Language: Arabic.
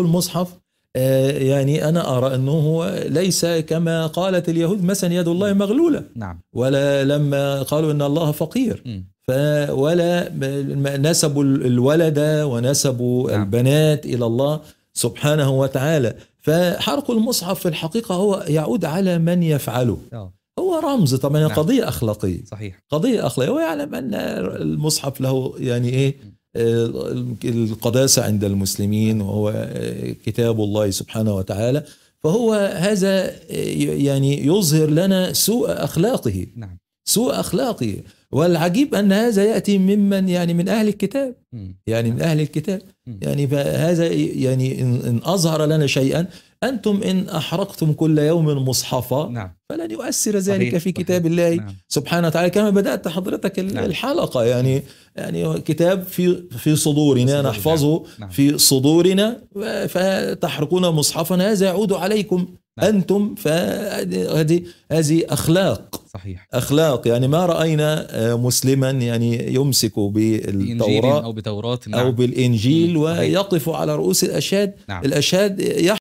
المصحف آه، يعني أنا أرى أنه هو ليس كما قالت اليهود مثلا يد الله نعم. مغلولة نعم. ولا لما قالوا أن الله فقير ف ولا نسبوا الولد ونسبوا نعم. البنات إلى الله سبحانه وتعالى فحرق المصحف في الحقيقة هو يعود على من يفعله آه. هو رمز طبعا نعم. قضية أخلاقية صحيح قضية أخلاقية ويعلم أن المصحف له يعني إيه آه، القداسة عند المسلمين وهو آه، كتاب الله سبحانه وتعالى فهو هذا آه، يعني يظهر لنا سوء أخلاقه نعم. سوء أخلاقه والعجيب أن هذا يأتي ممن يعني من أهل الكتاب يعني من أهل الكتاب يعني فهذا يعني إن أظهر لنا شيئا أنتم إن أحرقتم كل يوم مصحفا نعم. فلن يؤثر ذلك في كتاب الله نعم. سبحانه وتعالى كما بدأت حضرتك نعم. الحلقة يعني يعني كتاب في في صدورنا نحفظه نعم. في صدورنا فتحرقون مصحفا هذا يعود عليكم أنتم فهذه هذه أخلاق صحيح اخلاق يعني ما راينا آه، مسلما يعني يمسك بالتوراه او بتوراه نعم. او بالانجيل ويقف على رؤوس الاشهاد نعم. الاشهاد